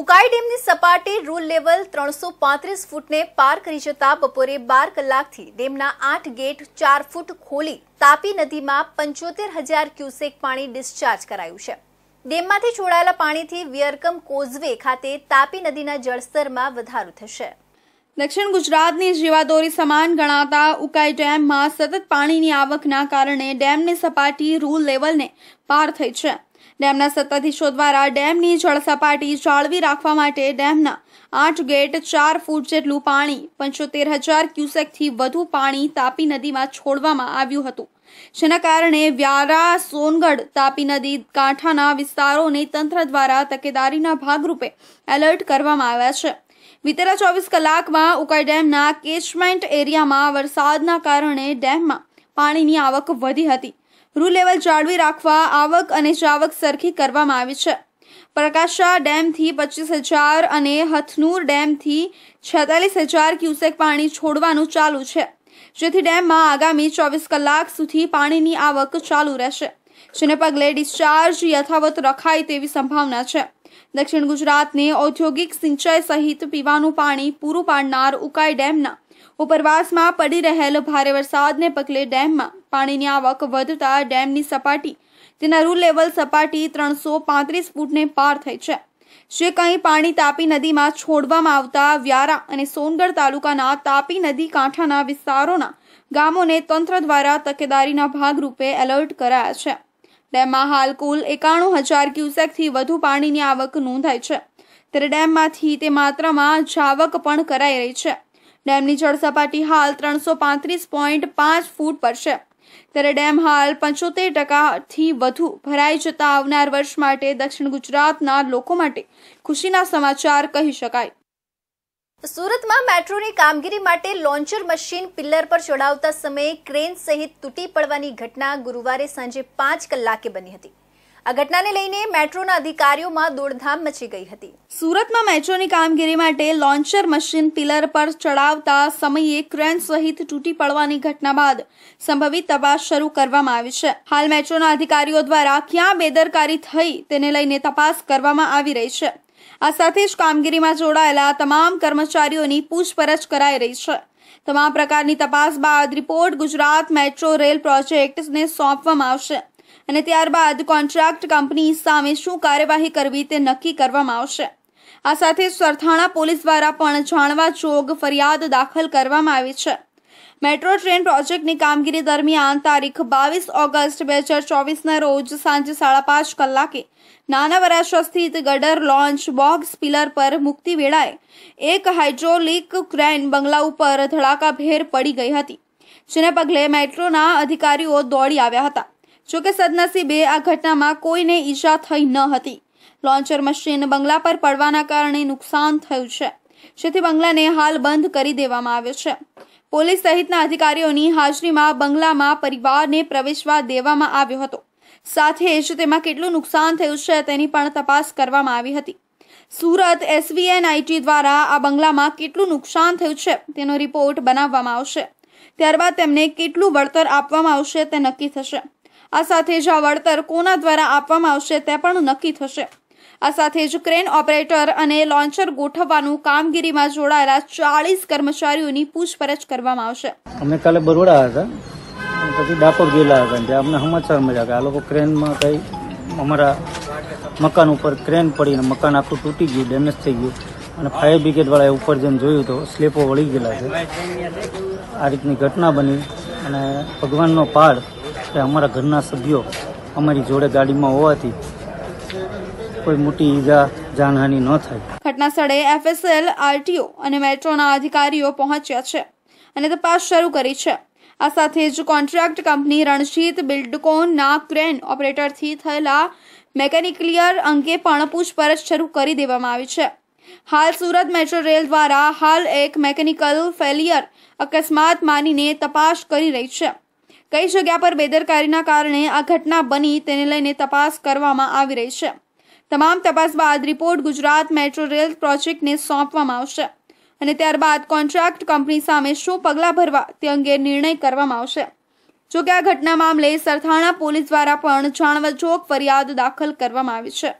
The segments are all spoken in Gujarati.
ઉકાઈ ડેમની સપાટી રૂલ લેવલ ત્રણસો પાંત્રીસ ફૂટને પાર કરી જતા બપોરે બાર કલાકથી ડેમના આઠ ગેટ ચાર ફૂટ ખોલી તાપી નદીમાં પંચોતેર હજાર ક્યુસેક પાણી ડિસ્ચાર્જ કરાયું છે ડેમમાંથી છોડાયેલા પાણીથી વિયરકમ કોઝવે ખાતે તાપી નદીના જળસ્તરમાં વધારો થશે દક્ષિણ ગુજરાતની જીવાદોરી સમાન ગણાતા ઉકાઈ ડેમમાં સતત પાણીની આવકના કારણે ડેમની સપાટી રૂલ લેવલને પાર થઈ છે ડેમના સત્તાધીશો દ્વારા ડેમની જળસપાટી જાળવી રાખવા માટે ડેમના આઠ ગેટ ચાર ફૂટ જેટલું પાણી પંચોતેર હજાર ક્યુસેકથી વધુ પાણી તાપી નદીમાં છોડવામાં આવ્યું હતું જેના કારણે વ્યારા સોનગઢ તાપી નદી કાંઠાના વિસ્તારોને તંત્ર દ્વારા તકેદારીના ભાગરૂપે એલર્ટ કરવામાં આવ્યા છે વિતેલા ચોવીસ કલાકમાં ઉકાઈ ડેમના કેચમેન્ટ એરિયામાં વરસાદના કારણે ડેમમાં પાણીની આવક વધી હતી રૂ લેવલ જાળવી રાખવા આવક અને જાવક સરખી કરવામાં આવી છે પ્રકાશા ડેમથી પચીસ હજાર અને હથનૂર ડેમથી છેતાલીસ હજાર ક્યુસેક પાણી છોડવાનું ચાલુ છે જેથી ડેમમાં આગામી ચોવીસ કલાક સુધી પાણીની આવક ચાલુ રહેશે જેને પગલે ડિસ્ચાર્જ યથાવત રખાય તેવી સંભાવના છે દક્ષિણ ગુજરાતને ઔદ્યોગિક સિંચાઈ સહિત પીવાનું પાણી પૂરું પાડનાર ઉકાઈ ડેમના ઉપરવાસમાં પડી રહેલ ભારે વરસાદને પગલે ડેમમાં પાણીની આવક વધતા ડેમની સપાટી તેના રૂ લેવલ સપાટી ત્રણસો પાંત્રીસ ફૂટને પાર થઈ છે જે કંઈ પાણી તાપી નદીમાં છોડવામાં આવતા વ્યારા અને સોનગઢ તાલુકાના તાપી નદી કાંઠાના વિસ્તારોના ગામોને તંત્ર દ્વારા તકેદારીના ભાગરૂપે એલર્ટ કરાયા છે ડેમમાં હાલ કુલ એકાણું હજાર ક્યુસેકથી વધુ પાણીની આવક નોંધાઈ છે ત્યારે ડેમમાંથી તે માત્રામાં જાવક પણ કરાઈ રહી છે ડેમની જળ સપાટી હાલ ત્રણસો પાંત્રીસ પોઈન્ટ પાંચ ફૂટ પર છે ત્યારે ડેમ હાલ પંચોતેર ટકાથી વધુ ભરાઈ જતા આવનાર વર્ષ માટે દક્ષિણ ગુજરાતના લોકો માટે ખુશીના સમાચાર કહી શકાય સુરતમાં મેટ્રોની કામગીરી માટે લોન્ચર મશીન પિલ્લર પર ચડાવતા સમયે ક્રેન સહિત તૂટી પડવાની ઘટના ગુરુવારે સાંજે પાંચ કલાકે બની હતી આ ઘટનાને લઈને મેટ્રોના અધિકારીઓમાં દોડધામ મચી ગઈ હતી સુરતમાં મેટ્રોની કામગીરી માટે લોન્ચર મશીન પિલર પર ચડાવતા સમયે ક્રેન સહિત તૂટી પડવાની ઘટના બાદ સંભવિત તપાસ શરૂ કરવામાં આવી છે હાલ મેટ્રોના અધિકારીઓ દ્વારા ક્યાં બેદરકારી થઈ તેને લઈને તપાસ કરવામાં આવી રહી છે આ સાથે જ કામગીરીમાં જોડાયેલા તમામ કર્મચારીઓની પૂછપરછ કરાઈ રહી છે તમામ પ્રકારની તપાસ બાદ રિપોર્ટ ગુજરાત મેટ્રો રેલ પ્રોજેક્ટને સોંપવામાં આવશે અને ત્યારબાદ કોન્ટ્રાક્ટ કંપની સામે શું કાર્યવાહી કરવી તે નક્કી કરવામાં આવશે આ સાથે સરથાણા પોલીસ દ્વારા પણ જાણવા જોગ ફરિયાદ દાખલ કરવામાં આવી છે મેટ્રો ટ્રેન પ્રોજેક્ટની કામગીરી દરમિયાન તારીખ બાવીસ ઓગસ્ટ બે હજાર ચોવીસના રોજ સાંજે સાડા પાંચ કલાકે નાના વરાછા સ્થિત ગડર લોન્ચ બોક્સ પિલર પર મુક્તિ વેળાએ એક હાઇડ્રોલિક ક્રેન બંગલા ઉપર ધડાકાભેર પડી ગઈ હતી જેને પગલે મેટ્રોના અધિકારીઓ દોડી આવ્યા હતા જોકે સદનસીબે આ ઘટનામાં કોઈને ઈજા થઈ ન હતી લોન્ચર મશીન બંગલા પર પડવાના કારણે નુકસાન થયું છે જેથી બંગલાને હાલ બંધ કરી દેવામાં આવ્યો છે પોલીસ સહિતના અધિકારીઓની હાજરીમાં બંગલામાં પરિવારને પ્રવેશવા દેવામાં આવ્યો હતો સાથે જ તેમાં કેટલું નુકસાન થયું છે તેની પણ તપાસ કરવામાં આવી હતી સુરત એસવીએનઆઈટી દ્વારા આ બંગલામાં કેટલું નુકસાન થયું છે તેનો રિપોર્ટ બનાવવામાં આવશે ત્યારબાદ તેમને કેટલું વળતર આપવામાં આવશે તે નક્કી થશે આ સાથે જ આ વળતર કોના દ્વારા આપવામાં આવશે તે પણ નક્કી થશે આ સાથે જ ક્રેન ઓપરેટર અને લોન્ચર ગોઠવવાનું કામગીરીમાં જોડાયેલા ચાલીસ કર્મચારીઓની પૂછપરછ કરવામાં આવશે અમે કાલે બરોડા હતા પછી ડાકોર ગયેલા હતા ત્યાં અમને સમાચાર મળ્યા કે આ લોકો ક્રેનમાં કંઈ અમારા મકાન ઉપર ક્રેન પડીને મકાન આખું તૂટી ગયું ડેમેજ થઈ ગયું અને ફાયર બ્રિગેડવાળાએ ઉપર જેમ જોયું તો સ્લેપો વળી ગયેલા છે આ રીતની ઘટના બની અને ભગવાનનો પાડ કે અમારા ઘરના સભ્યો અમારી જોડે ગાડીમાં હોવાથી કોઈ મોટી ઈજા જાનહાની ન થાય ઘટના સ્થળે એફએસએલ આરટીઓ અને મેટ્રોના અધિકારીઓ પહોંચ્યા છે અને તપાસ શરૂ કરી છે આ સાથે જ કોન્ટ્રાક્ટ કંપની રણજીત બિલ્ડકોનના ક્રેન ઓપરેટરથી થયેલા મેકેનિકલિયર અંગે પણ પૂછપરછ શરૂ કરી દેવામાં આવી છે હાલ સુરત મેટ્રો રેલ દ્વારા હાલ એક મેકેનિકલ ફેલિયર અકસ્માત માનીને તપાસ કરી રહી છે કઈ જગ્યા પર બેદરકારીના કારણે આ ઘટના બની તેને લઈને તપાસ કરવામાં આવી રહી છે તમામ તપાસ બાદ રિપોર્ટ ગુજરાત મેટ્રો રેલ પ્રોજેક્ટને સોંપવામાં આવશે અને ત્યારબાદ કોન્ટ્રાક્ટ કંપની સામે શું પગલાં ભરવા તે અંગે નિર્ણય કરવામાં આવશે જોકે આ ઘટના મામલે સરથાણા પોલીસ દ્વારા પણ જાણવા ફરિયાદ દાખલ કરવામાં આવી છે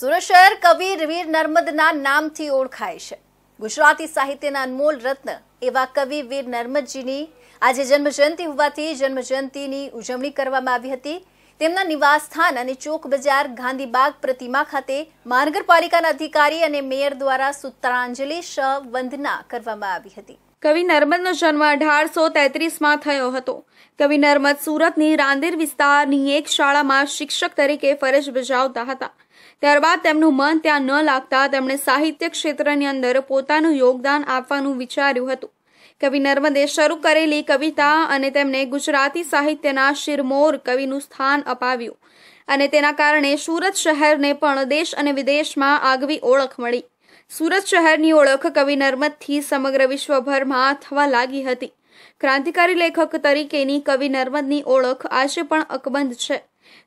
સુરત શહેર કવિ વીર નર્મદના નામથી ઓળખાય છે ગુજરાતી સાહિત્યના અનમોલ રત્ન એવા કવિ વીર નર્મદજીની આજે જન્મજયંતિ હોવાથી જન્મજયંતિની ઉજવણી કરવામાં આવી હતી તેમના નિવાસસ્થાન અને ચોક બજાર ગાંધીબાગ પ્રતિમા ખાતે મહાનગરપાલિકાના અધિકારી અને મેયર દ્વારા સૂત્રાંજલિ શ વંદના કરવામાં આવી હતી કવિ નર્મદનો જન્મ અઢારસો તેત્રીસમાં થયો હતો કવિ નર્મદ સુરતની રાંદેર વિસ્તારની એક શાળામાં શિક્ષક તરીકે ફરજ બજાવતા હતા ત્યારબાદ તેમનું મન ત્યાં ન લાગતા તેમણે સાહિત્ય ક્ષેત્રની અંદર પોતાનું યોગદાન આપવાનું વિચાર્યું હતું કવિ નર્મદે શરૂ કરેલી કવિતા અને તેમને ગુજરાતી સાહિત્યના શિરમોર કવિનું સ્થાન અપાવ્યું અને તેના કારણે સુરત શહેરને પણ દેશ અને વિદેશમાં આગવી ઓળખ મળી સુરત શહેરની ઓળખ કવિ નર્મદથી સમગ્ર વિશ્વભરમાં થવા લાગી હતી ક્રાંતિકારી લેખક તરીકેની કવિ નર્મદની ઓળખ આજે પણ અકબંધ છે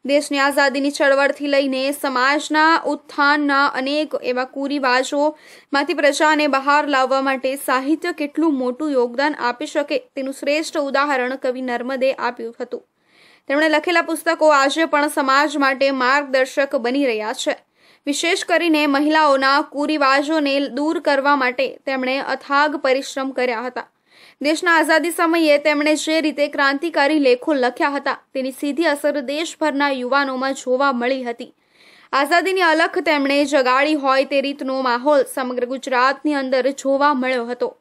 દેશની આઝાદીની ચળવળથી લઈને સમાજના ઉત્થાનના અનેક એવા કુરિવાજોમાંથી પ્રજાને બહાર લાવવા માટે સાહિત્ય કેટલું મોટું યોગદાન આપી શકે તેનું શ્રેષ્ઠ ઉદાહરણ કવિ નર્મદે આપ્યું હતું તેમણે લખેલા પુસ્તકો આજે પણ સમાજ માટે માર્ગદર્શક બની રહ્યા છે વિશેષ કરીને મહિલાઓના કુરિવાજોને દૂર કરવા માટે તેમણે અથાગ પરિશ્રમ કર્યા હતા દેશના આઝાદી સમયે તેમણે જે રીતે ક્રાંતિકારી લેખો લખ્યા હતા તેની સીધી અસર દેશભરના યુવાનોમાં જોવા મળી હતી આઝાદીની અલખ તેમણે જગાડી હોય તે રીતનો માહોલ સમગ્ર ગુજરાતની અંદર જોવા મળ્યો હતો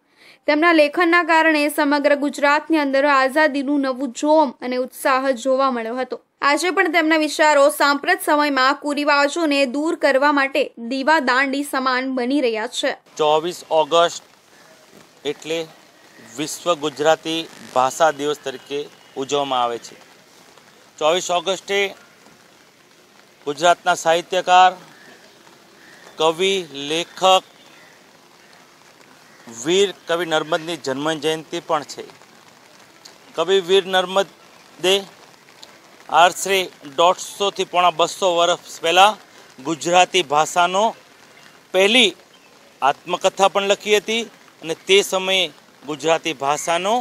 તેમના લેખનના કારણે સમગ્ર ગુજરાતની અંદર આઝાદીનું નવું જોમ અને ઉત્સાહ જોવા મળ્યો હતો આજે પણ તેમના વિચારો સાંપ્રત સમયમાં કુરિવાજોને દૂર કરવા માટે દીવા દાંડી સમાન બની રહ્યા છે ચોવીસ ઓગસ્ટ એટલે વિશ્વ ગુજરાતી ભાષા દિવસ તરીકે ઉજવવામાં આવે છે ચોવીસ ઓગસ્ટે ગુજરાતના સાહિત્યકાર કવિ લેખક વીર કવિ નર્મદની જન્મ જયંતિ પણ છે કવિ વીર નર્મદે આશરે દોઢસોથી પોણા બસો વર્ષ પહેલાં ગુજરાતી ભાષાનો પહેલી આત્મકથા પણ લખી હતી અને તે સમયે ગુજરાતી ભાષાનો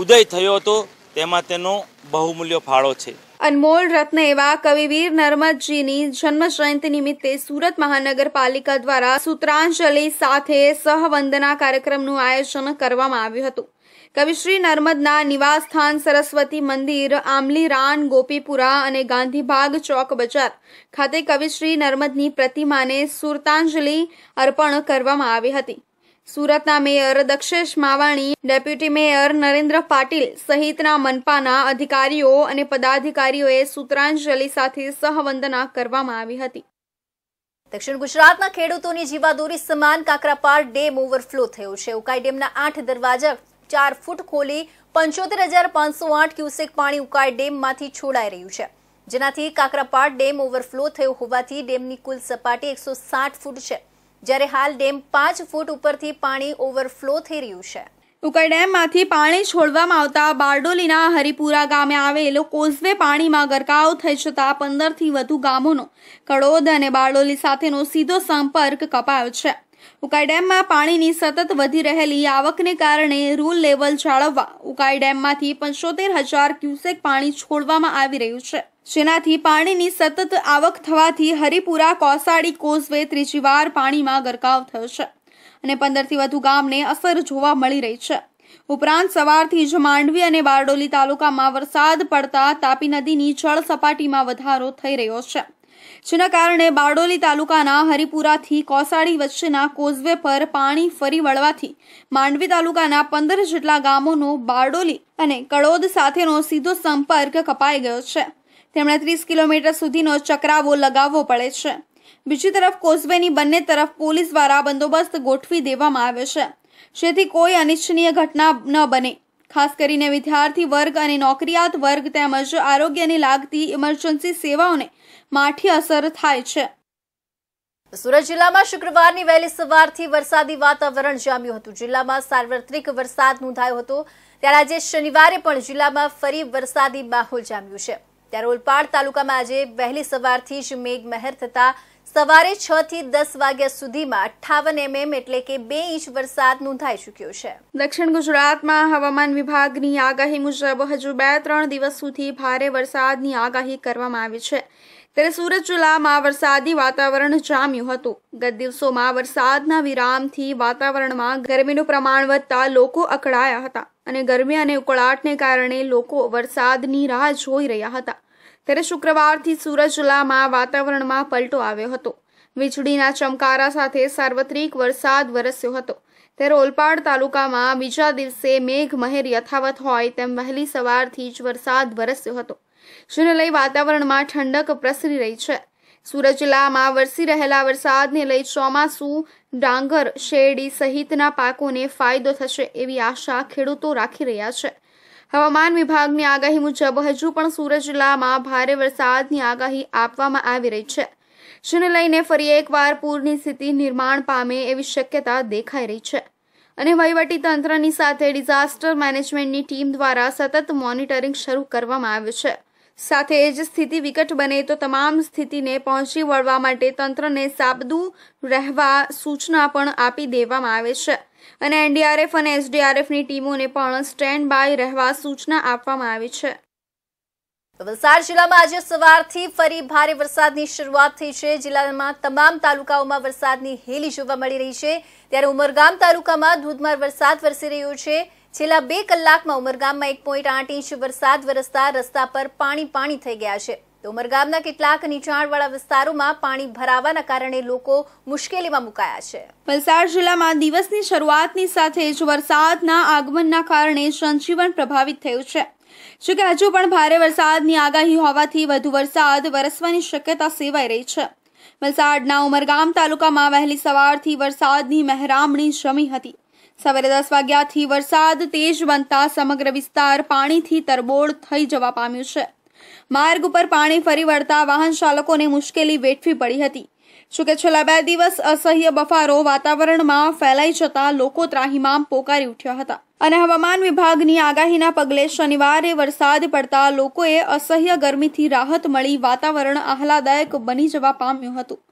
ઉદય થયો હતો તેમાં તેનો બહુમૂલ્ય ફાળો છે અનમોલ રત્ન એવા કવિવીર નર્મદજીની જન્મ જયંતિ નિમિત્તે સુરત મહાનગરપાલિકા દ્વારા સૂત્રાંજલિ સાથે સહવંદના કાર્યક્રમનું આયોજન કરવામાં આવ્યું હતું કવિશ્રી નર્મદના નિવાસસ્થાન સરસ્વતી મંદિર આમલીરાન ગોપીપુરા અને ગાંધીબાગ ચોક બજાર ખાતે કવિશ્રી નર્મદની પ્રતિમાને સુરતાંજલિ અર્પણ કરવામાં આવી હતી સુરતના mayor Dakshesh Mavani deputy mayor Narendra Patil સહિતના મનપાના અધિકારીઓ અને પદાધિકારીઓએ સૂત્રાંજલિ સાથે સહવંદના કરવામાં આવી હતી દક્ષિણ ગુજરાતના ખેડૂતોની જીવાદોરી સમાન કાકરાપાર ડેમ ઓવરફ્લો થયો છે ઉકાઈ ડેમના આઠ દરવાજા ચાર ફૂટ ખોલી પંચોતેર હજાર પાંચસો આઠ ક્યુસેક પાણી ઉકાઈ ડેમમાંથી છોડાઈ રહ્યું છે જેનાથી કાકરાપાર ડેમ ઓવરફ્લો થયો હોવાથી ડેમની કુલ સપાટી એકસો સાઠ ફૂટ છે જ્યારે હાલ ડેમ પાંચ ફૂટ ઉપરથી પાણી ઓવરફ્લો થઈ રહ્યું છે ઉકાઈ ડેમમાંથી પાણી છોડવામાં આવતા બારડોલીના હરિપુરા ગામે આવેલો કોઝવે પાણીમાં ગરકાવ થઈ જતા પંદરથી વધુ ગામોનો કડોદ અને બારડોલી સાથેનો સીધો સંપર્ક કપાયો છે ઉકાઈ ડેમમાં પાણીની સતત વધી રહેલી આવકને કારણે રૂલ લેવલ જાળવવા ઉકાઈ ડેમમાંથી પંચોતેર હજાર ક્યુસેક પાણી છોડવામાં આવી રહ્યું છે જેનાથી પાણીની સતત આવક થવાથી હરિપુરા કોસાડી કોઝવે ત્રીજીવાર પાણીમાં ગરકાવ થયો છે અને પંદરથી વધુ ગામને અસર જોવા મળી રહી છે ઉપરાંત સવારથી જ માંડવી અને બારડોલી તાલુકામાં વરસાદ પડતા તાપી નદીની જળ સપાટીમાં વધારો થઈ રહ્યો છે જેના કારણે બારડોલી તાલુકાના હરિપુરાથી કોસાળી વચ્ચેના કોઝવે પર પાણી ફરી વળવાથી માંડવી તાલુકાના પંદર જેટલા ગામોનો બારડોલી અને કડોદ સાથેનો સીધો સંપર્ક કપાઈ ગયો છે તેમણે ત્રીસ કિલોમીટર સુધીનો ચક્રાવો લગાવવો પડે છે બીજી તરફ કોઝવેની બંને તરફ પોલીસ દ્વારા બંદોબસ્ત ગોઠવી દેવામાં આવ્યો છે જેથી કોઈ અનિચ્છનીય ઘટના ન બને ખાસ કરીને વિદ્યાર્થી વર્ગ અને નોકરિયાત વર્ગ તેમજ આરોગ્યને લાગતી ઇમરજન્સી સેવાઓને માઠી અસર થાય છે સુરત જિલ્લામાં શુક્રવારની વહેલી સવારથી વરસાદી વાતાવરણ જામ્યું હતું જિલ્લામાં સાર્વત્રિક વરસાદ નોંધાયો હતો ત્યારે આજે શનિવારે પણ જિલ્લામાં ફરી વરસાદી માહોલ જામ્યું છે ત્યારે ઓલપાડ તાલુકામાં આજે વહેલી સવારથી જ મહેર થતાં સવારે છ થી દસ વાગ્યા સુધીમાં અઠાવન એમએમ એટલે કે બે ઇંચ વરસાદ નોંધાઈ ચૂક્યો છે દક્ષિણ ગુજરાતમાં હવામાન વિભાગની આગાહી મુજબ હજુ બે ત્રણ દિવસ સુધી ભારે વરસાદની આગાહી કરવામાં આવી છે ત્યારે સુરત જિલ્લામાં વરસાદી વાતાવરણ જામ્યું હતું ગત દિવસોમાં વરસાદના વિરામથી વાતાવરણમાં ગરમીનું પ્રમાણ વધતા લોકો અકળાયા હતા અને ગરમી અને ઉકળાટને કારણે લોકો વરસાદની રાહ જોઈ રહ્યા હતા ત્યારે શુક્રવારથી સુરત જિલ્લામાં વાતાવરણમાં પલટો આવ્યો હતો વીજળીના ચમકારા સાથે સાર્વત્રિક વરસાદ વરસ્યો હતો ત્યારે ઓલપાડ તાલુકામાં બીજા દિવસે મેઘ મહેર યથાવત હોય તેમ વહેલી સવારથી જ વરસાદ વરસ્યો હતો જેને લઈ વાતાવરણમાં ઠંડક પ્રસરી રહી છે સુરત જિલ્લામાં વરસી રહેલા વરસાદને લઈ ચોમાસું ડાંગર શેરડી સહિતના પાકોને ફાયદો થશે એવી આશા ખેડૂતો રાખી રહ્યા છે હવામાન વિભાગની આગાહી મુજબ હજુ પણ સુરત જિલ્લામાં ભારે વરસાદની આગાહી આપવામાં આવી રહી છે જેને લઈને ફરી એકવાર પૂરની સ્થિતિ નિર્માણ પામે એવી શક્યતા દેખાઈ રહી છે અને વહીવટી તંત્રની સાથે ડિઝાસ્ટર મેનેજમેન્ટની ટીમ દ્વારા સતત મોનિટરિંગ શરૂ કરવામાં આવ્યું છે સાથે જ સ્થિતિ વિકટ બને તો તમામ સ્થિતિને પહોંચી વળવા માટે તંત્રને સાબદું રહેવા સૂચના પણ આપી દેવામાં આવે છે અને એનડીઆરએફ અને એસડીઆરએફની ટીમોને પણ સ્ટેન્ડ બાય રહેવા સૂચના આપવામાં આવી છે વલસાડ જિલ્લામાં આજે સવારથી ફરી ભારે વરસાદની શરૂઆત થઈ છે જિલ્લામાં તમામ તાલુકાઓમાં વરસાદની હેલી જોવા મળી રહી છે ત્યારે ઉમરગામ તાલુકામાં ધોધમાર વરસાદ વરસી રહ્યો છે છેલ્લા બે કલાકમાં ઉમરગામમાં એક પોઈન્ટ આઠ ઇંચ વરસાદ વરસતા રસ્તા પર પાણી પાણી થઈ ગયા છે તો ઉમરગામના કેટલાક નીચાણવાળા વિસ્તારોમાં પાણી ભરાવાના કારણે લોકો મુશ્કેલીમાં મુકાયા છે વલસાડ જિલ્લામાં દિવસની શરૂઆતની સાથે જ વરસાદના આગમનના કારણે જનજીવન પ્રભાવિત થયું છે જોકે હજુ પણ ભારે વરસાદની આગાહી હોવાથી વધુ વરસાદ વરસવાની શક્યતા સેવાઈ રહી છે વલસાડના ઉમરગામ તાલુકામાં વહેલી સવારથી વરસાદની મહેરામણી જમી હતી સવારે દસ વાગ્યાથી વરસાદ તેજ બનતા સમગ્ર વિસ્તાર પાણીથી તરબોળ થઈ જવા પામ્યું છે માર્ગ ઉપર પાણી ફરી વળતા વાહન ચાલકોને મુશ્કેલી વેઠવી પડી હતી શું કે છેલ્લા બે દિવસ અસહ્ય બફારો વાતાવરણમાં ફેલાઈ જતા લોકો ત્રાહીમામ પોકારી ઉઠ્યા હતા અને હવામાન વિભાગની આગાહીના પગલે શનિવારે વરસાદ પડતા લોકોએ અસહ્ય ગરમીથી રાહત મળી વાતાવરણ આહલાદાયક બની જવા પામ્યું હતું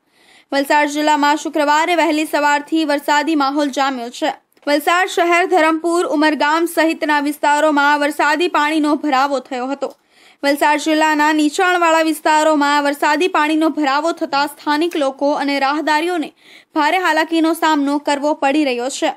વલસાડ જિલ્લામાં શુક્રવારે વહેલી સવારથી વરસાદી માહોલ જામ્યો છે વલસાડ શહેર ધરમપુર ઉમરગામ સહિતના વિસ્તારોમાં વરસાદી પાણીનો ભરાવો થયો હતો વલસાડ જિલ્લાના નીચાણવાળા વિસ્તારોમાં વરસાદી પાણીનો ભરાવો થતાં સ્થાનિક લોકો અને રાહદારીઓને ભારે હાલાકીનો સામનો કરવો પડી રહ્યો છે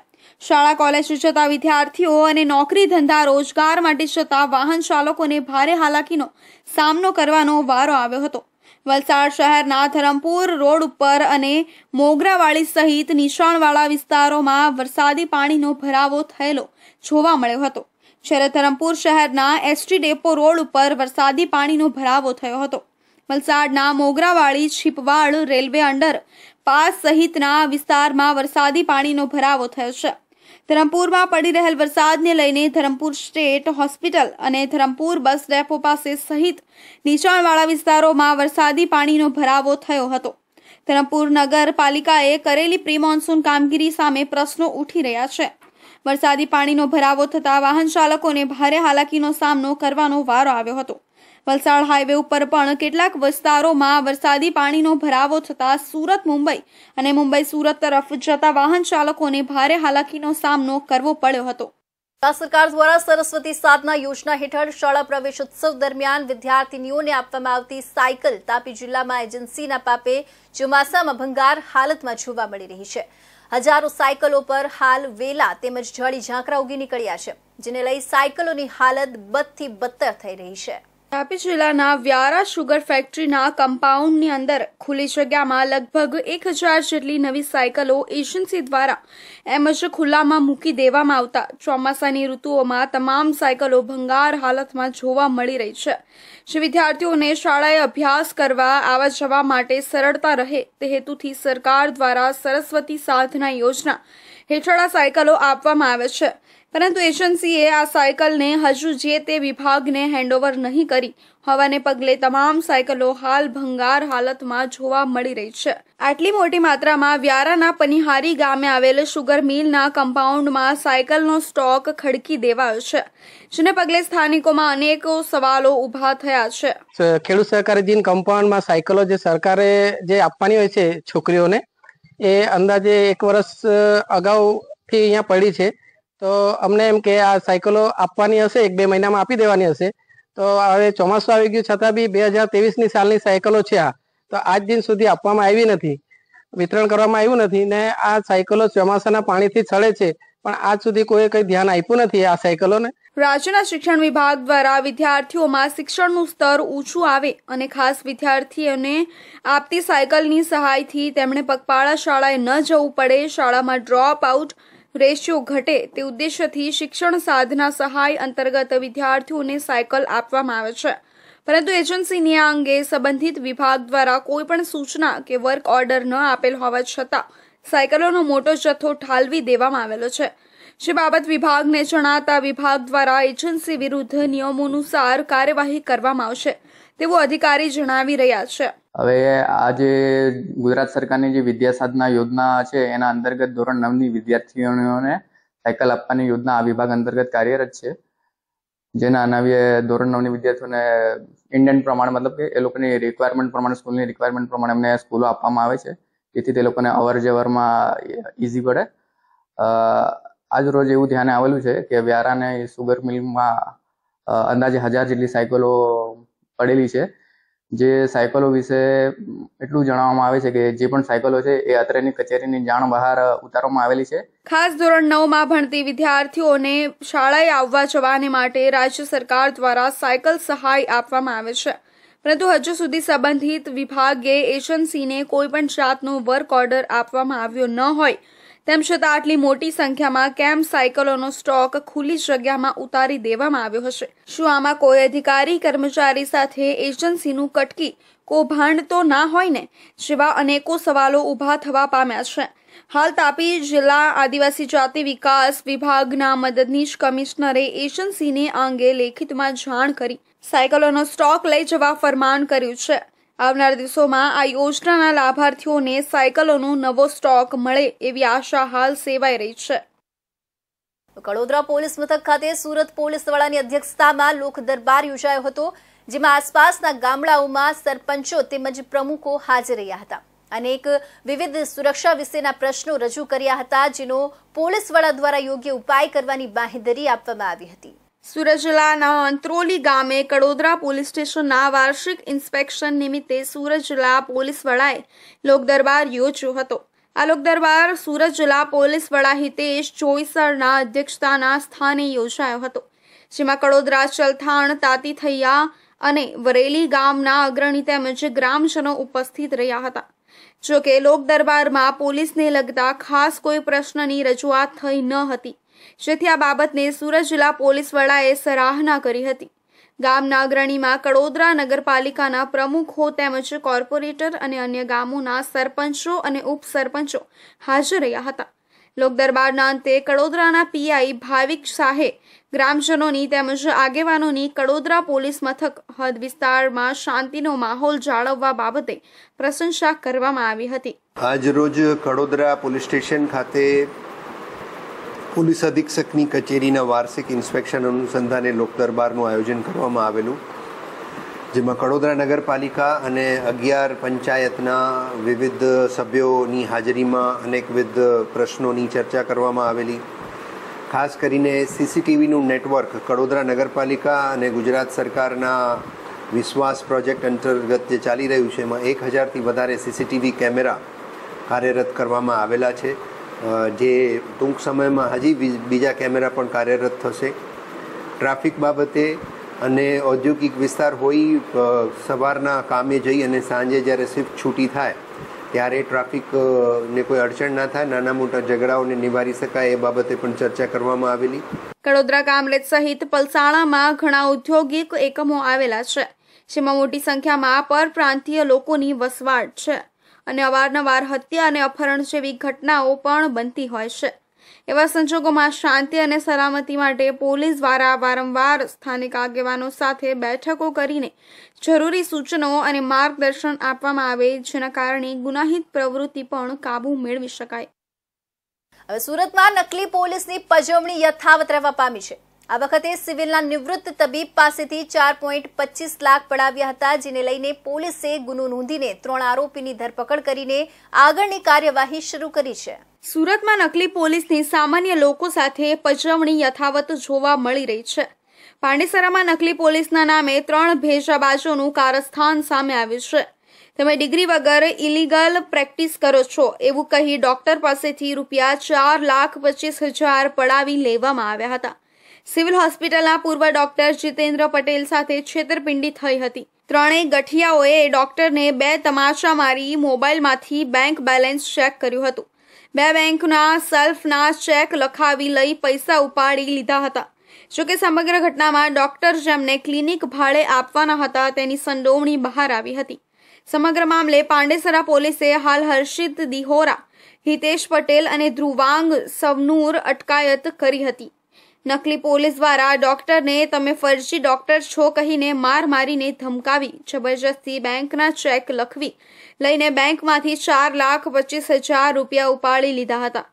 શાળા કોલેજ જતા વિદ્યાર્થીઓ અને નોકરી ધંધા રોજગાર માટે જતા વાહન ચાલકોને ભારે હાલાકીનો સામનો કરવાનો વારો આવ્યો હતો વલસાડ શહેરના ધરમપુર રોડ ઉપર અને મોગરાવાળી સહિત નિશાણવાળા વિસ્તારોમાં વરસાદી પાણીનો ભરાવો થયેલો જોવા મળ્યો હતો જ્યારે ધરમપુર શહેરના એસટી ડેપો રોડ ઉપર વરસાદી પાણીનો ભરાવો થયો હતો વલસાડના Mogravadi Chhipwad railway under pass સહિતના વિસ્તારમાં વરસાદી પાણીનો ભરાવો થયો છે ધરમપુરમાં પડી રહેલ વરસાદને લઈને ધરમપુર સ્ટેટ હોસ્પિટલ અને ધરમપુર બસ ડેપો પાસે સહિત નીચાણવાળા વિસ્તારોમાં વરસાદી પાણીનો ભરાવો થયો હતો ધરમપુર નગરપાલિકાએ કરેલી પ્રી મોન્સૂન કામગીરી સામે પ્રશ્નો ઉઠી રહ્યા છે વરસાદી પાણીનો ભરાવો થતાં વાહન ચાલકોને ભારે હાલાકીનો સામનો કરવાનો વારો આવ્યો હતો વલસાડ હાઈવે ઉપર પણ કેટલાક વિસ્તારોમાં વરસાદી પાણીનો ભરાવો થતાં સુરત મુંબઈ અને મુંબઈ સુરત તરફ જતા વાહન ચાલકોને ભારે હાલાકીનો સામનો કરવો પડ્યો હતો સરકાર દ્વારા સરસ્વતી સાધના યોજના હેઠળ શાળા પ્રવેશ ઉત્સવ દરમિયાન વિદ્યાર્થીનીઓને આપવામાં આવતી સાયકલ તાપી જિલ્લામાં એજન્સીના પાપે ચોમાસામાં ભંગાર હાલતમાં જોવા મળી રહી છે હજારો સાયકલો પર હાલ વેલા તેમજ જળી ઝાંકરા ઉગી નીકળ્યા છે જેને લઈ સાયકલોની હાલત બદથી બદતર થઈ રહી છે તાપી જિલ્લાના વ્યારા શુગર ફેક્ટરીના કમ્પાઉન્ડની અંદર ખુલ્લી જગ્યામાં લગભગ એક હજાર જેટલી નવી સાયકલો એજન્સી દ્વારા એમ જ ખુલ્લામાં મૂકી દેવામાં આવતા ચોમાસાની ઋતુઓમાં તમામ સાયકલો ભંગાર હાલતમાં જોવા મળી રહી છે જે વિદ્યાર્થીઓને શાળાએ અભ્યાસ કરવા આવા જવા માટે સરળતા રહે તે હેતુથી સરકાર દ્વારા સરસ્વતી સાધના યોજના હેઠળ સાયકલો આપવામાં આવે છે પરંતુ એજન્સીએ આ સાયકલને હજુ જે તે વિભાગને હેન્ડઓવર નહીં કરી હોવાને પગલે તમામ સાયકલો હાલ ભંગાર હાલતમાં જોવા મળી રહી છે આટલી મોટી માત્રામાં વ્યારાના પનિહારી ગામે આવેલ સુગર મિલના કમ્પાઉન્ડમાં સાયકલનો સ્ટોક ખડકી દેવાયો છે જેને પગલે સ્થાનિકોમાં અનેકો સવાલો ઊભા થયા છે ખેડૂત સહકારી જીન કમ્પાઉન્ડમાં સાયકલો જે સરકારે જે આપવાની હોય છે છોકરીઓને એ અંદાજે એક વર્ષ અગાઉથી અહીંયા પડી છે તો અમને એમ કે આ સાયકલો આપવાની હશે એક બે મહિનામાં આપી દેવાની હશે તો હવે ચોમાસું આવી ગયું છતાં બી બે હજાર ની સાલની સાયકલો છે આ તો આજ દિન સુધી આપવામાં આવી નથી વિતરણ કરવામાં આવ્યું નથી ને આ સાયકલો ચોમાસાના પાણીથી છળે છે પણ આજ સુધી કોઈ કંઈ ધ્યાન આપ્યું નથી આ સાયકલોને રાજ્યના શિક્ષણ વિભાગ દ્વારા વિદ્યાર્થીઓમાં શિક્ષણનું સ્તર ઊંચું આવે અને ખાસ વિદ્યાર્થીઓને આપતી સાયકલની સહાયથી તેમણે પગપાળા શાળાએ ન જવું પડે શાળામાં ડ્રોપ આઉટ રેશિયો ઘટે તે ઉદ્દેશ્યથી શિક્ષણ સાધના સહાય અંતર્ગત વિદ્યાર્થીઓને સાયકલ આપવામાં આવે છે પરંતુ એજન્સીને આ અંગે સંબંધિત વિભાગ દ્વારા કોઈપણ સૂચના કે વર્ક ઓર્ડર ન આપેલ હોવા છતાં સાયકલોનો મોટો જથ્થો ઠાલવી દેવામાં આવેલો છે જે બાબત વિભાગને જણાતા વિભાગ દ્વારા એજન્સી વિરુદ્ધ નિયમો અનુસાર કાર્યવાહી કરવામાં આવશે તેવો અધિકારી જણાવી રહ્યા છે હવે આજે ગુજરાત સરકારની જે વિદ્યા સાધના યોજના છે એના અંતર્ગત ધોરણ નવની વિદ્યાર્થીઓને સાયકલ આપવાની યોજના આ વિભાગ અંતર્ગત કાર્યરત છે જેના અનાવ્ય ધોરણ નવની વિદ્યાર્થીઓને ઇન્ડિયન પ્રમાણે મતલબ કે એ લોકોની રિક્વાયરમેન્ટ પ્રમાણે સ્કૂલની રિક્વાયરમેન્ટ પ્રમાણે એમને સ્કૂલો આપવામાં આવે છે તેથી તે લોકોને અવર જવરમાં ઇઝી પડે આજ રોજ એવું ધ્યાને આવેલું છે કે વ્યારાને સુગર મિલમાં અંદાજે હજાર જેટલી સાયકલો પડેલી છે જે સાયકલો વિશે એટલું જણાવવામાં આવે છે કે જે પણ સાયકલો છે એ અત્રેની કચેરીની જાણ બહાર ઉતારવામાં આવેલી છે ખાસ ધોરણ નવમાં ભણતી વિદ્યાર્થીઓને શાળાએ આવવા જવાને માટે રાજ્ય સરકાર દ્વારા સાયકલ સહાય આપવામાં આવે છે પરંતુ હજુ સુધી સંબંધિત વિભાગે એજન્સીને કોઈ પણ જાતનો વર્ક ઓર્ડર આપવામાં આવ્યો ન હોય તેમ છતાં આટલી મોટી સંખ્યામાં કેમ્પ સાયકલોનો સ્ટોક ખુલ્લી જગ્યામાં ઉતારી દેવામાં આવ્યો હશે શું આમાં કોઈ અધિકારી કર્મચારી સાથે એજન્સીનું કટકી કૌભાંડ તો ના હોય ને જેવા અનેકો સવાલો ઊભા થવા પામ્યા છે હાલ તાપી જિલ્લા આદિવાસી જાતિ વિકાસ વિભાગના મદદનીશ કમિશનરે એજન્સીને આ અંગે લેખિતમાં જાણ કરી સાયકલોનો સ્ટોક લઈ જવા ફરમાન કર્યું છે આવનાર દિવસોમાં આ યોજનાના લાભાર્થીઓને સાયકલોનો નવો સ્ટોક મળે એવી આશા હાલ સેવાઈ રહી છે કડોદરા પોલીસ મથક ખાતે સુરત પોલીસ વડાની અધ્યક્ષતામાં લોક દરબાર યોજાયો હતો જેમાં આસપાસના ગામડાઓમાં સરપંચો તેમજ પ્રમુખો હાજર રહ્યા હતા અનેક વિવિધ સુરક્ષા વિશેના પ્રશ્નો રજૂ કર્યા હતા જેનો પોલીસ વડા દ્વારા યોગ્ય ઉપાય કરવાની બાંહેધરી આપવામાં આવી હતી સુરત જિલ્લાના અંત્રોલી ગામે કડોદરા પોલીસ સ્ટેશનના વાર્ષિક ઇન્સ્પેક્શન નિમિત્તે સુરત જિલ્લા પોલીસ વડાએ લોકદરબાર યોજ્યો હતો આ લોકદરબાર સુરત જિલ્લા પોલીસ વડા હિતેશ ચોઈસરના અધ્યક્ષતાના સ્થાને યોજાયો હતો જેમાં કડોદરા ચલથાણ તાતી થૈયા અને વરેલી ગામના અગ્રણી તેમજ ગ્રામજનો ઉપસ્થિત રહ્યા હતા જોકે લોકદરબારમાં પોલીસને લગતા ખાસ કોઈ પ્રશ્નની રજૂઆત થઈ ન હતી જેથી આ બાબતને સુરત જિલ્લા પોલીસ વડાએ સરાહના કરી હતી ગામના અગ્રણીમાં કડોદરા નગરપાલિકાના પ્રમુખો તેમજ કોર્પોરેટર અને અન્ય ગામોના સરપંચો અને ઉપસરપંચો હાજર રહ્યા હતા લોકદરબારના અંતે કડોદરાના પીઆઈ ભાવિક શાહે ગ્રામજનોની તેમજ આગેવાનોની કડોદરા પોલીસ મથક હદ વિસ્તારમાં શાંતિનો માહોલ જાળવવા બાબતે પ્રશંસા કરવામાં આવી હતી આજ રોજ કડોદરા પોલીસ સ્ટેશન ખાતે પોલીસ અધિક્ષકની કચેરીના વાર્ષિક ઇન્સ્પેક્શન અનુસંધાને લોકદરબારનું આયોજન કરવામાં આવેલું જેમાં કડોદરા નગરપાલિકા અને અગિયાર પંચાયતના વિવિધ સભ્યોની હાજરીમાં અનેકવિધ પ્રશ્નોની ચર્ચા કરવામાં આવેલી ખાસ કરીને સીસીટીવીનું નેટવર્ક કડોદરા નગરપાલિકા અને ગુજરાત સરકારના વિશ્વાસ પ્રોજેક્ટ અંતર્ગત જે ચાલી રહ્યું છે એમાં એક હજારથી વધારે સીસીટીવી કેમેરા કાર્યરત કરવામાં આવેલા છે જે ટૂંક સમયમાં હજી બીજા કેમેરા પણ કાર્યરત થશે ટ્રાફિક બાબતે અને ઔદ્યોગિક વિસ્તાર હોય સવારના કામે જઈ અને સાંજે જ્યારે શિફ્ટ છૂટી થાય ત્યારે ટ્રાફિકને કોઈ અડચણ ના થાય નાના મોટા ઝઘડાઓને નિવારી શકાય એ બાબતે પણ ચર્ચા કરવામાં આવેલી કડોદરા કામરેજ સહિત પલસાણામાં ઘણા ઔદ્યોગિક એકમો આવેલા છે જેમાં મોટી સંખ્યામાં પરપ્રાંતીય લોકોની વસવાટ છે અને અવારનવાર હત્યા અને અપહરણ જેવી ઘટનાઓ પણ બનતી હોય છે એવા સંજોગોમાં શાંતિ અને સલામતી માટે પોલીસ દ્વારા વારંવાર સ્થાનિક આગેવાનો સાથે બેઠકો કરીને જરૂરી સૂચનો અને માર્ગદર્શન આપવામાં આવે જેના કારણે ગુનાહિત પ્રવૃત્તિ પણ કાબુ મેળવી શકાય હવે સુરતમાં નકલી પોલીસની પજવણી યથાવત રહેવા પામી છે આ વખતે સિવિલના નિવૃત્ત તબીબ પાસેથી ચાર પોઈન્ટ લાખ પડાવ્યા હતા જેને લઈને પોલીસે ગુનો નોંધીને ત્રણ આરોપીની ધરપકડ કરીને આગળની કાર્યવાહી શરૂ કરી છે સુરતમાં નકલી પોલીસની સામાન્ય લોકો સાથે પજવણી યથાવત જોવા મળી રહી છે પાંડેસરામાં નકલી પોલીસના નામે ત્રણ ભેજાબાજોનું કારસ્થાન સામે આવ્યું છે તમે ડિગ્રી વગર ઇલીગલ પ્રેક્ટિસ કરો છો એવું કહી ડોક્ટર પાસેથી રૂપિયા ચાર લાખ પચીસ હજાર પડાવી લેવામાં આવ્યા હતા સિવિલ હોસ્પિટલના પૂર્વ ડોક્ટર જીતેન્દ્ર પટેલ સાથે છેતરપિંડી થઈ હતી ત્રણેય ગઠિયાઓએ ડોક્ટરને બે તમાશા મારી મોબાઈલમાંથી બેંક બેલેન્સ ચેક કર્યું હતું બે બેંકના સેલ્ફના ચેક લખાવી લઈ પૈસા ઉપાડી લીધા હતા જોકે સમગ્ર ઘટનામાં ડોક્ટર જેમને ક્લિનિક ભાડે આપવાના હતા તેની સંડોવણી બહાર આવી હતી સમગ્ર મામલે પાંડેસરા પોલીસે હાલ હર્ષિત દિહોરા હિતેશ પટેલ અને ધ્રુવાંગ સવનૂર અટકાયત કરી હતી નકલી પોલીસ દ્વારા ડોક્ટરને તમે ફરજી ડોક્ટર છો કહીને માર મારીને ધમકાવી જબરજસ્તી બેંકના ચેક લખવી લઈને બેંકમાંથી ચાર લાખ પચીસ હજાર રૂપિયા ઉપાડી લીધા હતા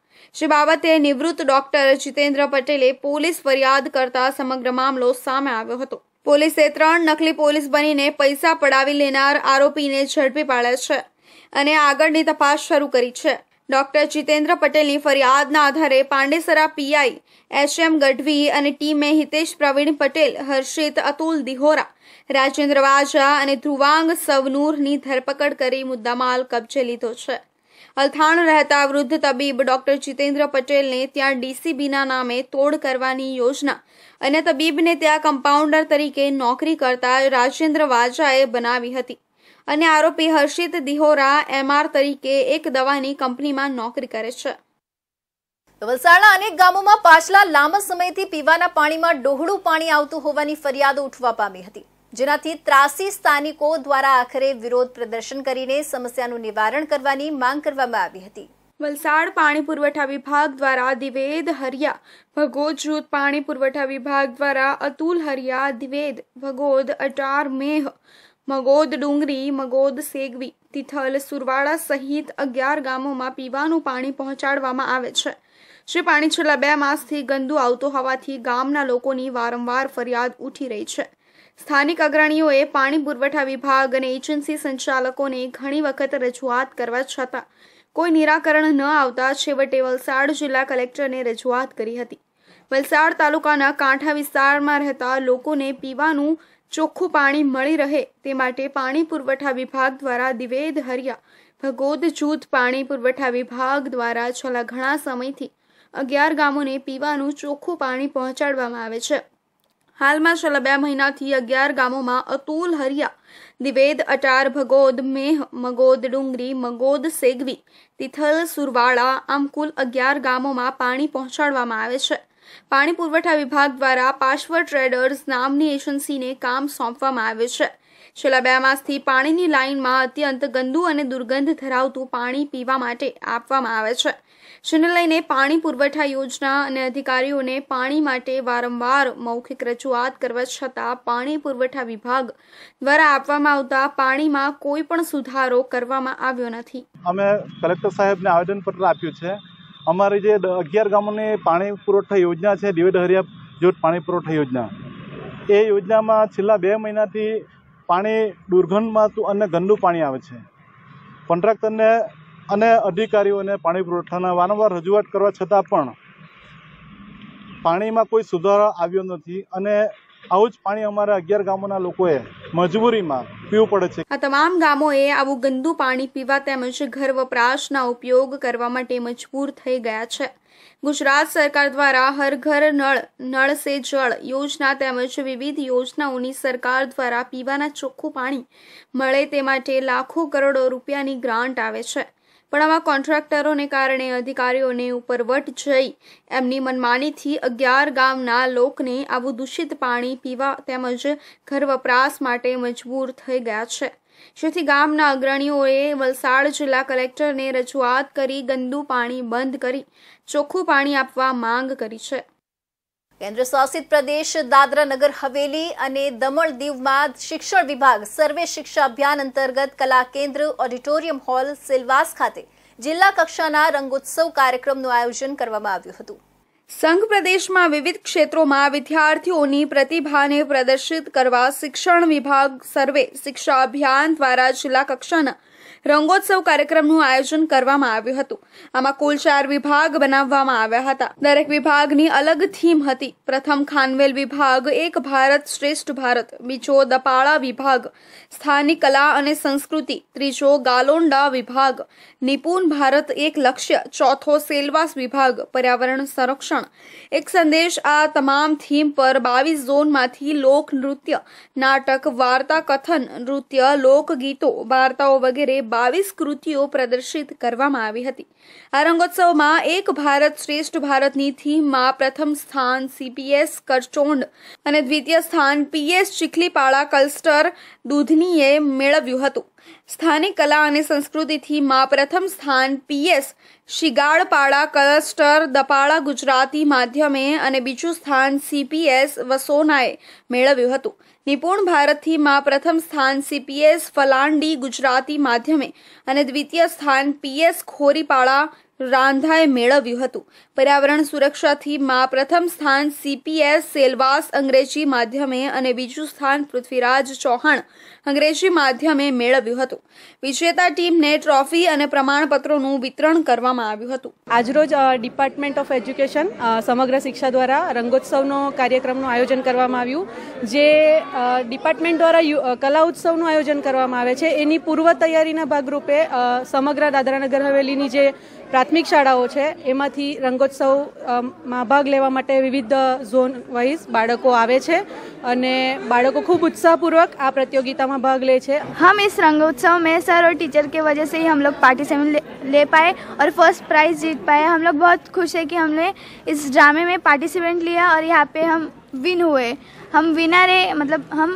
જે બાબતે નિવૃત્ત ડોક્ટર જીતેન્દ્ર પટેલે પોલીસ ફરિયાદ કરતા સમગ્ર મામલો સામે આવ્યો હતો પોલીસે ત્રણ નકલી પોલીસ બનીને પૈસા પડાવી લેનાર આરોપીને ઝડપી પાડ્યા છે અને આગળની તપાસ શરૂ કરી છે ડોક્ટર જીતેન્દ્ર પટેલની ફરિયાદના આધારે પાંડેસરા પીઆઈ એચએમ ગઢવી અને ટીમે હિતેશ પ્રવીણ પટેલ હર્ષિત અતુલ દિહોરા રાજેન્દ્ર વાજા અને ધ્રુવાંગ સવનૂરની ધરપકડ કરી મુદ્દામાલ કબજે લીધો છે અલથાણ રહેતા વૃદ્ધ તબીબ ડોક્ટર જીતેન્દ્ર પટેલને ત્યાં ડીસીબીના નામે તોડ કરવાની યોજના અને તબીબને ત્યાં કમ્પાઉન્ડર તરીકે નોકરી કરતા રાજેન્દ્ર વાજાએ બનાવી હતી અને આરોપી હર્ષિત દિહોરા એમઆર તરીકે એક દવાની કંપનીમાં નોકરી કરે છે વલસાડના અનેક ગામોમાં પાછલા લાંબા સમયથી પીવાના પાણીમાં ડોહળું પાણી આવતું હોવાની ફરિયાદો ઉઠવા પામી હતી જેનાથી ત્રાસી સ્થાનિકો દ્વારા આખરે વિરોધ પ્રદર્શન કરીને સમસ્યાનું નિવારણ કરવાની માંગ કરવામાં આવી હતી વલસાડ પાણી પુરવઠા વિભાગ દ્વારા દિવેદ હરિયા ભગોદ જૂથ પાણી પુરવઠા વિભાગ દ્વારા અતુલ હરિયા દિવેદ ભગોદ અટાર મેહ મગોદ ડુંગરી મગોદ સેગવી તિથલ સુરવાળા સહિત અગિયાર ગામોમાં પીવાનું પાણી પહોંચાડવામાં આવે છે જે પાણી છેલ્લા બે માસથી ગંદુ આવતું હોવાથી ગામના લોકોની વારંવાર ફરિયાદ ઉઠી રહી છે સ્થાનિક અગ્રણીઓએ પાણી પુરવઠા વિભાગ અને એજન્સી સંચાલકોને ઘણી વખત રજૂઆત કરવા છતાં કોઈ નિરાકરણ ન આવતા છેવટે વલસાડ જિલ્લા કલેક્ટરને રજૂઆત કરી હતી વલસાડ તાલુકાના કાંઠા વિસ્તારમાં રહેતા લોકોને પીવાનું ચોખ્ખું પાણી મળી રહે તે માટે પાણી પુરવઠા વિભાગ દ્વારા દિવેદ હરિયા ભગોદ જૂથ પાણી પુરવઠા વિભાગ દ્વારા છેલ્લા ઘણા સમયથી અગિયાર ગામોને પીવાનું ચોખ્ખું પાણી પહોંચાડવામાં આવે છે હાલમાં છેલ્લા બે મહિનાથી અગિયાર ગામોમાં અતુલ હરિયા દિવેદ અટાર ભગોદ મેહ મગોદ ડુંગરી મગોદ સેગવી તિથલ સુરવાળા આમ કુલ અગિયાર ગામોમાં પાણી પહોંચાડવામાં આવે છે પાણી પુરવઠા વિભાગ દ્વારા પાશ્વર ટ્રેડર્સ નામની એજન્સીને કામ સોંપવામાં આવે છે છેલ્લા બે માસથી પાણીની લાઇનમાં અત્યંત ગંદુ અને દુર્ગંધ ધરાવતું પાણી પીવા માટે આપવામાં આવે છે જેને લઈને પાણી પુરવઠા યોજના અને અધિકારીઓને પાણી માટે વારંવાર મૌખિક રજૂઆત કરવા છતાં પાણી પુરવઠા વિભાગ દ્વારા આપવામાં આવતા પાણીમાં કોઈ પણ સુધારો કરવામાં આવ્યો નથી અમે કલેક્ટર સાહેબને આવેદનપત્ર આપ્યું છે અમારી જે અગિયાર ગામોને પાણી પુરવઠા યોજના છે દિવેદ હરિયા જૂથ પાણી પુરવઠા યોજના એ યોજનામાં છેલ્લા બે મહિનાથી પાણી દુર્ગંધમાંતું અને ગંદુ પાણી આવે છે કોન્ટ્રાક્ટરને અને અધિકારીઓને પાણી પુરવઠાના વારંવાર રજૂઆત કરવા છતાં પણ પાણીમાં કોઈ સુધારો આવ્યો નથી અને આવું જ પાણી અમારા અગિયાર ગામોના લોકોએ મજબૂરીમાં પીવું પડે છે આ તમામ ગામોએ આવું ગંદુ પાણી પીવા તેમજ ઘર વપરાશના ઉપયોગ કરવા માટે મજબૂર થઈ ગયા છે ગુજરાત સરકાર દ્વારા હર ઘર નળ નળ સે જળ યોજના તેમજ વિવિધ યોજનાઓની સરકાર દ્વારા પીવાના ચોખ્ખું પાણી મળે તે માટે લાખો કરોડો રૂપિયાની ગ્રાન્ટ આવે છે પણ આવા કોન્ટ્રાક્ટરોને કારણે અધિકારીઓને ઉપર વટ જઈ એમની મનમાનીથી અગિયાર ગામના લોકને આવું દૂષિત પાણી પીવા તેમજ ઘર વપરાશ માટે મજબૂર થઈ ગયા છે જેથી ગામના અગ્રણીઓએ વલસાડ જિલ્લા કલેક્ટરને રજૂઆત કરી ગંદુ પાણી બંધ કરી ચોખ્ખું પાણી આપવા માંગ કરી છે કેન્દ્ર શાસિત પ્રદેશ દાદરા નગર હવેલી અને દમણ દીવમાં શિક્ષણ વિભાગ સર્વે શિક્ષા અભિયાન અંતર્ગત કલા કેન્દ્ર ઓડિટોરિયમ હોલ સિલવાસ ખાતે જિલ્લા કક્ષાના રંગોત્સવ કાર્યક્રમનું આયોજન કરવામાં આવ્યું હતું સંઘ પ્રદેશમાં વિવિધ ક્ષેત્રોમાં વિદ્યાર્થીઓની પ્રતિભાને પ્રદર્શિત કરવા શિક્ષણ વિભાગ સર્વે શિક્ષા અભિયાન દ્વારા જિલ્લા કક્ષાના રંગોત્સવ કાર્યક્રમનું આયોજન કરવામાં આવ્યું હતું આમાં કુલ ચાર વિભાગ બનાવવામાં આવ્યા હતા દરેક વિભાગની અલગ થીમ હતી પ્રથમ ખાનવેલ વિભાગ એક ભારત શ્રેષ્ઠ ભારત બીજો દપાળા વિભાગ સ્થાનિક કલા અને સંસ્કૃતિ ત્રીજો ગાલોંડા વિભાગ નિપુણ ભારત એક લક્ષ્ય ચોથો સેલવાસ વિભાગ પર્યાવરણ સંરક્ષણ એક સંદેશ આ તમામ થીમ પર બાવીસ ઝોનમાંથી લોક નૃત્ય નાટક વાર્તા કથન નૃત્ય લોકગીતો વાર્તાઓ વગેરે બાવીસ કૃતિઓ પ્રદર્શિત કરવામાં આવી હતી આ રંગોત્સવમાં એક ભારત શ્રેષ્ઠ ભારતની થીમમાં પ્રથમ સ્થાન સીપીએસ કરચોંડ અને દ્વિતીય સ્થાન પીએસ ચીખલીપાળા કલસ્ટર દૂધનીએ મેળવ્યું હતું સ્થાનિક કલા અને સંસ્કૃતિથીમાં પ્રથમ સ્થાન પીએસ શિગાળપાડા કલસ્ટર દપાડા ગુજરાતી માધ્યમે અને બીજું સ્થાન સીપીએસ વસોનાએ મેળવ્યું હતું નિપુણ ભારતથીમાં પ્રથમ સ્થાન સીપીએસ ફલાંડી ગુજરાતી માધ્યમે અને દ્વિતીય સ્થાન પીએસ ખોરીપાડા રાંધાએ મેળવ્યું હતું પર્યાવરણ સુરક્ષાથીમાં પ્રથમ સ્થાન સીપીએસ સેલવાસ અંગ્રેજી માધ્યમે અને બીજું સ્થાન પૃથ્વીરાજ ચૌહાણ અંગ્રેજી માધ્યમે મેળવ્યું હતું વિજેતા ટીમને ટ્રોફી અને પ્રમાણપત્રોનું વિતરણ કરવામાં આવ્યું હતું આજરોજ ડિપાર્ટમેન્ટ ઓફ એજ્યુકેશન સમગ્ર શિક્ષા દ્વારા રંગોત્સવનો કાર્યક્રમનું આયોજન કરવામાં આવ્યું જે ડિપાર્ટમેન્ટ દ્વારા કલા ઉત્સવનું આયોજન કરવામાં આવે છે એની પૂર્વ તૈયારીના ભાગરૂપે સમગ્ર દાદરાનગર હવેલીની જે પ્રાથમિક શાળાઓ છે એમાંથી રંગોત્સવમાં ભાગ લેવા માટે વિવિધ ઝોન વાઇઝ બાળકો આવે છે અને બાળકો ખૂબ उत्साहपूर्वक આ प्रतियोगिता भाग ले छे हम इस रंगोत्सव में सर और टीचर के वजह से ही हम लोग पार्टिसिपेट ले, ले पाए और फर्स्ट प्राइज जीत पाए हम लोग बहुत खुश है कि हमने इस ड्रामे में पार्टिसिपेंट लिया और यहाँ पे हम विन हुए हम विनर है मतलब हम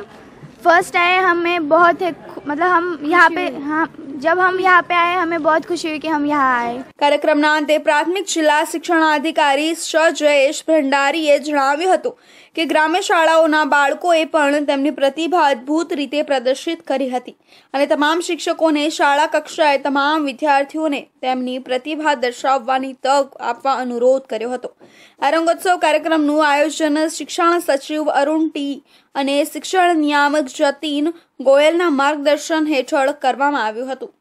फर्स्ट आए हमें बहुत है मतलब हम यहाँ पे हाँ जब हम यहाँ पे आए हमें बहुत खुशी हुई कि हम यहाँ આય કાર્યક્રમના અંતે પ્રાથમિક જિલ્લા શિક્ષણાધિકારી સ જયેશ ભંડારીએ જણાવ્યું હતું કે ગ્રામ્ય શાળાઓના બાળકોએ પણ તેમની પ્રતિભા અદ્ભુત રીતે પ્રદર્શિત કરી હતી અને તમામ શિક્ષકોને શાળા કક્ષાએ તમામ વિદ્યાર્થીઓને તેમની પ્રતિભા દર્શાવવાની તક આપવા અનુરોધ કર્યો હતો આ રંગોત્સવ કાર્યક્રમનું આયોજન શિક્ષણ સચિવ અરુણ ટી અને શિક્ષણ નિયામક જતીન ગોયલના માર્ગદર્શન હેઠળ કરવામાં આવ્યું હતું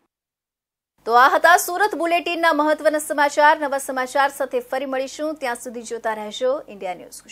તો આ હતા સુરત બુલેટિનના મહત્વના સમાચાર નવા સમાચાર સાથે ફરી મળીશું ત્યાં સુધી જોતા રહેશો ઇન્ડિયા ન્યૂઝ